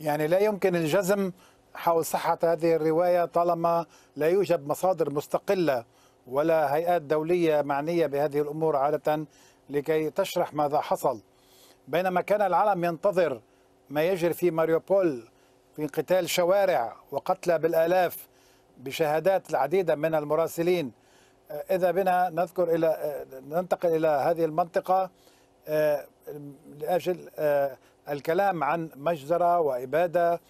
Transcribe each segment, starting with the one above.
يعني لا يمكن الجزم حول صحة هذه الرواية طالما لا يوجد مصادر مستقلة ولا هيئات دولية معنية بهذه الأمور عادة لكي تشرح ماذا حصل بينما كان العالم ينتظر ما يجري في ماريوبول في قتال شوارع وقتلى بالآلاف بشهادات العديدة من المراسلين إذا بنا نذكر إلى ننتقل إلى هذه المنطقة آه، لأجل آه، الكلام عن مجزرة وإبادة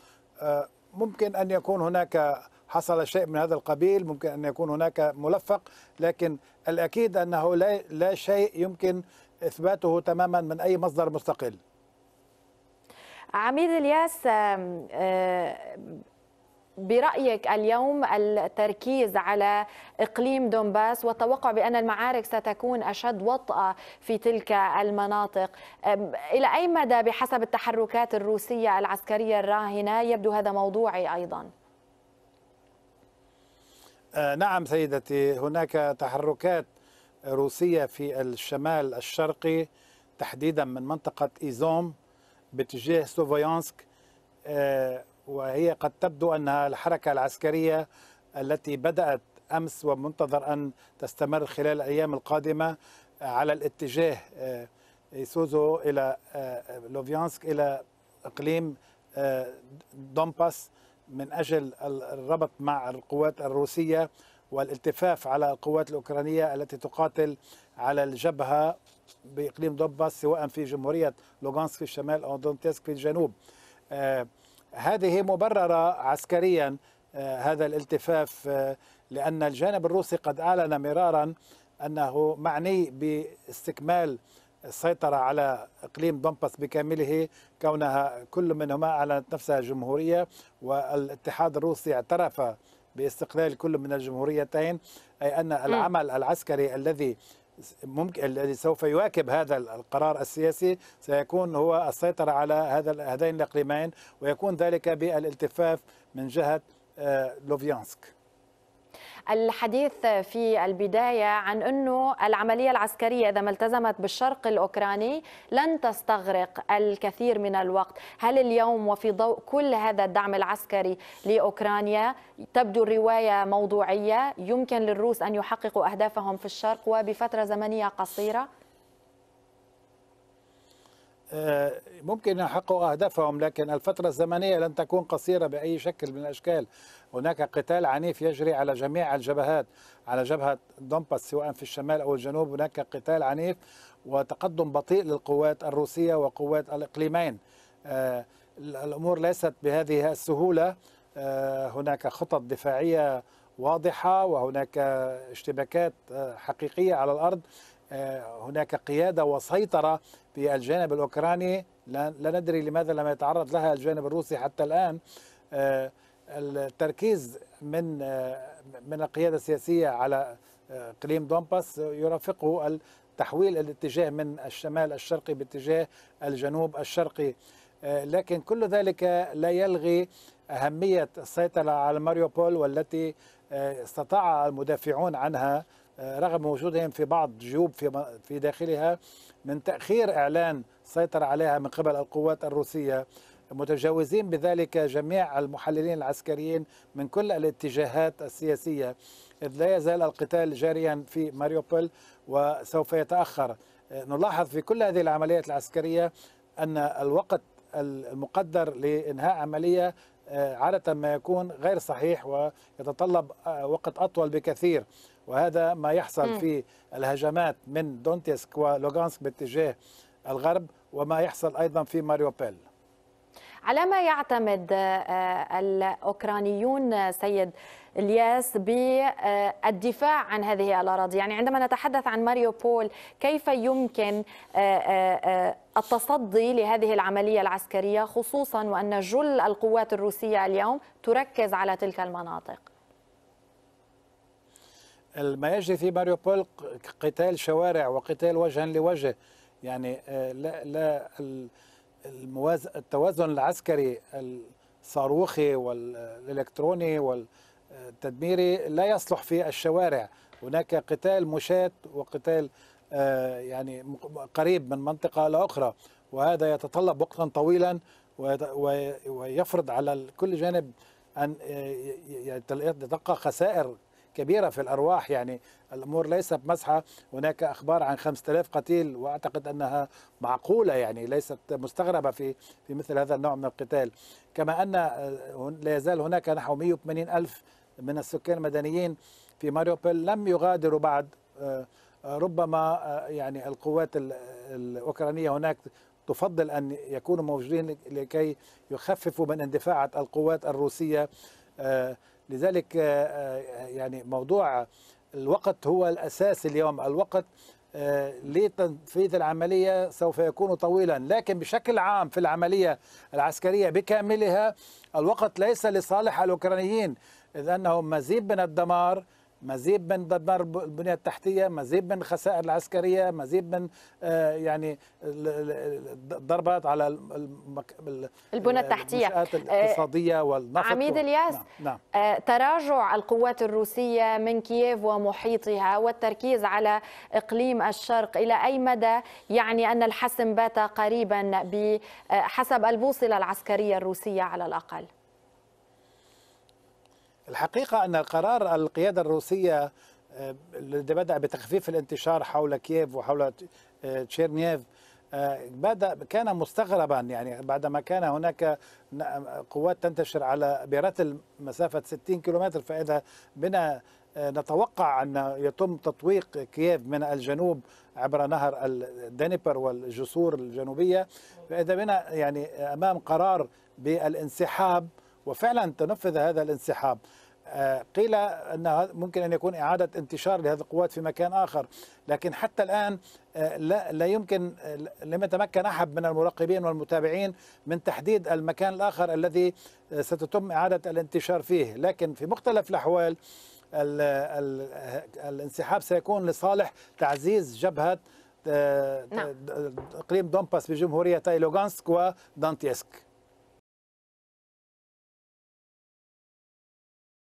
آه، ممكن أن يكون هناك حصل شيء من هذا القبيل ممكن أن يكون هناك ملفق لكن الأكيد أنه لا, لا شيء يمكن إثباته تماما من أي مصدر مستقل عميد الياس برأيك اليوم التركيز على إقليم دونباس والتوقع بأن المعارك ستكون أشد وطأة في تلك المناطق إلى أي مدى بحسب التحركات الروسية العسكرية الراهنة يبدو هذا موضوعي أيضا؟ آه، نعم سيدتي هناك تحركات روسية في الشمال الشرقي تحديدا من منطقة إيزوم باتجاه سوفيانسك آه، وهي قد تبدو أنها الحركة العسكرية التي بدأت أمس ومنتظر أن تستمر خلال الأيام القادمة آه، على الاتجاه آه، سوزو إلى آه، لوفيانسك إلى إقليم دومباس من أجل الربط مع القوات الروسية والالتفاف على القوات الأوكرانية التي تقاتل على الجبهة بإقليم دومباس سواء في جمهورية لوغانسك في الشمال أو دونتسك في الجنوب هذه مبررة عسكريا آه، هذا الالتفاف آه، لأن الجانب الروسي قد أعلن مرارا أنه معني باستكمال السيطرة على إقليم دونباس بكامله كونها كل منهما أعلنت نفسها جمهورية والاتحاد الروسي اعترف باستقلال كل من الجمهوريتين أي أن العمل العسكري الذي ممكن الذي سوف يواكب هذا القرار السياسي سيكون هو السيطرة على هذا هذين الإقليمين ويكون ذلك بالالتفاف من جهة آه، لوفيانسك الحديث في البداية عن أنه العملية العسكرية إذا ما التزمت بالشرق الأوكراني لن تستغرق الكثير من الوقت هل اليوم وفي ضوء كل هذا الدعم العسكري لأوكرانيا تبدو الرواية موضوعية يمكن للروس أن يحققوا أهدافهم في الشرق وبفترة زمنية قصيرة؟ آه، ممكن يحققوا أهدافهم لكن الفترة الزمنية لن تكون قصيرة بأي شكل من الأشكال هناك قتال عنيف يجري على جميع الجبهات على جبهة دومباس سواء في الشمال أو الجنوب هناك قتال عنيف وتقدم بطيء للقوات الروسية وقوات الإقليمين آه، الأمور ليست بهذه السهولة آه، هناك خطط دفاعية واضحة وهناك اشتباكات حقيقية على الأرض آه، هناك قيادة وسيطرة في الجانب الأوكراني لا ندري لماذا لم يتعرض لها الجانب الروسي حتى الآن آه، التركيز من آه، من القيادة السياسية على اقليم دونباس يرافقه تحويل الاتجاه من الشمال الشرقي باتجاه الجنوب الشرقي لكن كل ذلك لا يلغي أهمية السيطرة على ماريوبول والتي استطاع المدافعون عنها رغم وجودهم في بعض جيوب في في داخلها من تاخير اعلان سيطر عليها من قبل القوات الروسيه متجاوزين بذلك جميع المحللين العسكريين من كل الاتجاهات السياسيه اذ لا يزال القتال جاريا في ماريوبول وسوف يتاخر نلاحظ في كل هذه العمليات العسكريه ان الوقت المقدر لانهاء عمليه آه، عاده ما يكون غير صحيح ويتطلب آه، وقت اطول بكثير وهذا ما يحصل م. في الهجمات من دونتسك ولوغانسك باتجاه الغرب وما يحصل أيضا في ماريوبيل على ما يعتمد آه، الأوكرانيون آه، سيد الياس بالدفاع عن هذه الأراضي يعني عندما نتحدث عن ماريوبول كيف يمكن آه، التصدي لهذه العملية العسكرية خصوصا وأن جل القوات الروسية اليوم تركز على تلك المناطق ما يجري في ماريوبول قتال شوارع وقتال وجها لوجه يعني آه، لا لا التوازن العسكري الصاروخي والالكتروني والتدميري لا يصلح في الشوارع هناك قتال مشاة وقتال آه، يعني قريب من منطقة لأخرى وهذا يتطلب وقتا طويلا ويفرض على كل جانب أن آه، يتلقى خسائر كبيرة في الأرواح يعني الأمور ليست مسحة هناك أخبار عن 5000 قتيل وأعتقد أنها معقولة يعني ليست مستغربة في في مثل هذا النوع من القتال كما أن آه، لا يزال هناك نحو 180 ألف من السكان المدنيين في ماريوبل لم يغادروا بعد آه، ربما آه، يعني القوات الأوكرانية هناك تفضل أن يكونوا موجودين لكي يخففوا من اندفاعة القوات الروسية آه، لذلك آه، آه، يعني موضوع الوقت هو الأساس اليوم الوقت لتنفيذ العملية سوف يكون طويلا لكن بشكل عام في العملية العسكرية بكاملها الوقت ليس لصالح الأوكرانيين إذ أنهم مزيد من الدمار مزيد من دمار البنيه التحتيه، مزيد من خسائر العسكريه، مزيد من آه، يعني الضربات على المك... البنى التحتيه آه، الاقتصاديه والنفط عميد الياس نعم. نعم. آه، تراجع القوات الروسيه من كييف ومحيطها والتركيز على اقليم الشرق الى اي مدى يعني ان الحسم بات قريبا بحسب البوصله العسكريه الروسيه على الاقل؟ الحقيقة أن قرار القيادة الروسية آه، الذي بدأ بتخفيف الانتشار حول كييف وحول آه، تشيرنييف آه، بدأ كان مستغربا يعني بعدما كان هناك قوات تنتشر على برتل مسافة 60 كيلومتر فإذا بنا نتوقع أن يتم تطويق كييف من الجنوب عبر نهر الدنيبر والجسور الجنوبية فإذا بنا يعني أمام قرار بالانسحاب وفعلا تنفذ هذا الانسحاب آه، قيل أن ممكن أن يكون إعادة انتشار لهذه القوات في مكان آخر لكن حتى الآن آه، لا, لا يمكن آه، لم يتمكن أحد من المراقبين والمتابعين من تحديد المكان الآخر الذي ستتم إعادة الانتشار فيه لكن في مختلف الأحوال الانسحاب سيكون لصالح تعزيز جبهة نعم. اقليم دومباس بجمهورية لوغانسك ودانتيسك